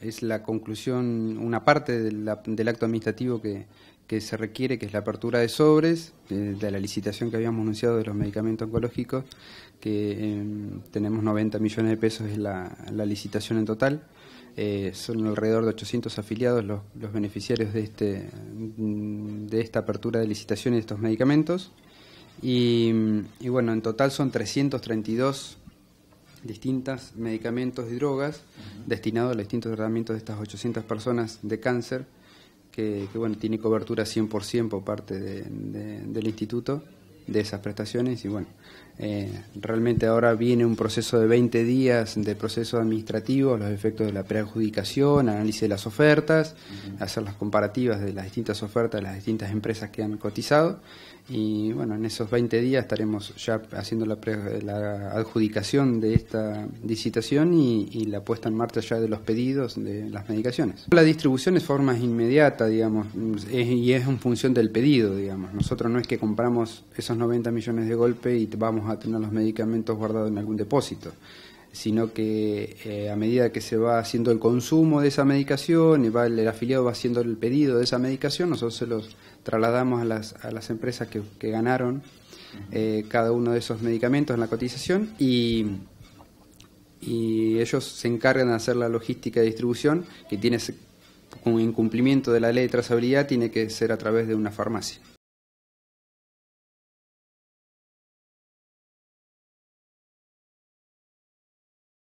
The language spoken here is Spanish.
es la conclusión, una parte del acto administrativo que, se requiere, que es la apertura de sobres, eh, de la licitación que habíamos anunciado de los medicamentos oncológicos, que em, tenemos 90 millones de pesos es la, licitación en total. Eh, son alrededor de 800 afiliados los, beneficiarios de, este, mm, de esta apertura de licitación de estos medicamentos. Y, mm, y bueno, en total son 332 distintos medicamentos y drogas destinados a los distintos tratamientos de estas 800 personas de cáncer, que, bueno, tiene cobertura 100% por parte del instituto de esas prestaciones y bueno, eh, realmente ahora viene un proceso de 20 días de proceso administrativo, los efectos de la preadjudicación, análisis de las ofertas, hacer las comparativas de las distintas ofertas de las distintas empresas que han cotizado y bueno, en esos 20 días estaremos ya haciendo la, adjudicación de esta licitación y, la puesta en marcha ya de los pedidos de las medicaciones. La distribución es forma inmediata, digamos, y es en función del pedido, digamos. Nosotros no es que compramos esos 90 millones de golpe y vamos a tener los medicamentos guardados en algún depósito, sino que eh, a medida que se va haciendo el consumo de esa medicación y va, el, afiliado va haciendo el pedido de esa medicación, nosotros se los trasladamos a las, a las empresas que, ganaron eh, cada uno de esos medicamentos en la cotización y y ellos se encargan de hacer la logística de distribución que tiene un incumplimiento de la ley de trazabilidad tiene que ser a través de una farmacia.